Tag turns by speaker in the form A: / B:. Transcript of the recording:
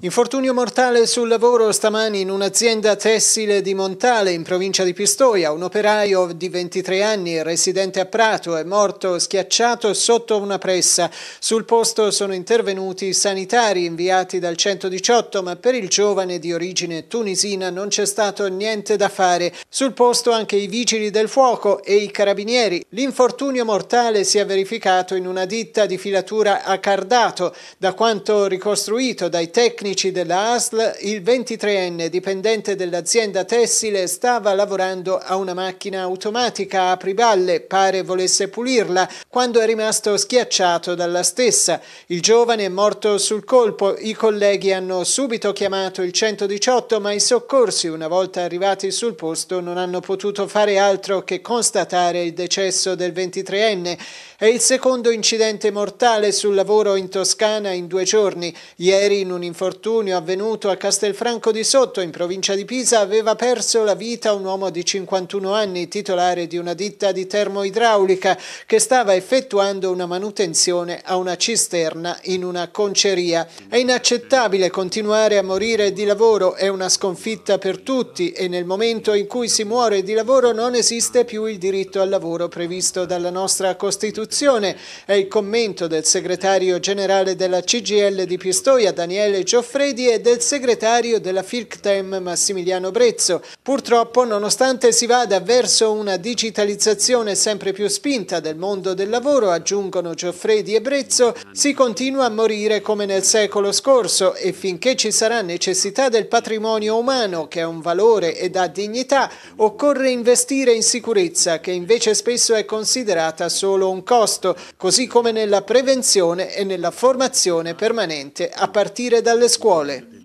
A: Infortunio mortale sul lavoro stamani in un'azienda tessile di Montale in provincia di Pistoia. Un operaio di 23 anni residente a Prato è morto schiacciato sotto una pressa. Sul posto sono intervenuti sanitari inviati dal 118 ma per il giovane di origine tunisina non c'è stato niente da fare. Sul posto anche i vigili del fuoco e i carabinieri. L'infortunio mortale si è verificato in una ditta di filatura a Cardato. Da quanto ricostruito dai tecnici tecnici dell'ASL, il 23enne dipendente dell'azienda tessile stava lavorando a una macchina automatica a priballe, pare volesse pulirla, quando è rimasto schiacciato dalla stessa. Il giovane è morto sul colpo, i colleghi hanno subito chiamato il 118, ma i soccorsi, una volta arrivati sul posto, non hanno potuto fare altro che constatare il decesso del 23enne. È il secondo incidente mortale sul lavoro in Toscana in due giorni, ieri in un infortunio infortunio avvenuto a Castelfranco di Sotto, in provincia di Pisa, aveva perso la vita un uomo di 51 anni, titolare di una ditta di termoidraulica, che stava effettuando una manutenzione a una cisterna in una conceria. È inaccettabile continuare a morire di lavoro, è una sconfitta per tutti e nel momento in cui si muore di lavoro non esiste più il diritto al lavoro previsto dalla nostra Costituzione. È il commento del segretario generale della CGL di Pistoia, Daniele Gioffredi, Goffredi e del segretario della FILCTEM Massimiliano Brezzo. Purtroppo, nonostante si vada verso una digitalizzazione sempre più spinta del mondo del lavoro, aggiungono Goffredi e Brezzo, si continua a morire come nel secolo scorso e finché ci sarà necessità del patrimonio umano, che è un valore ed ha dignità, occorre investire in sicurezza, che invece spesso è considerata solo un costo, così come nella prevenzione e nella formazione permanente a partire dalle scuole scuole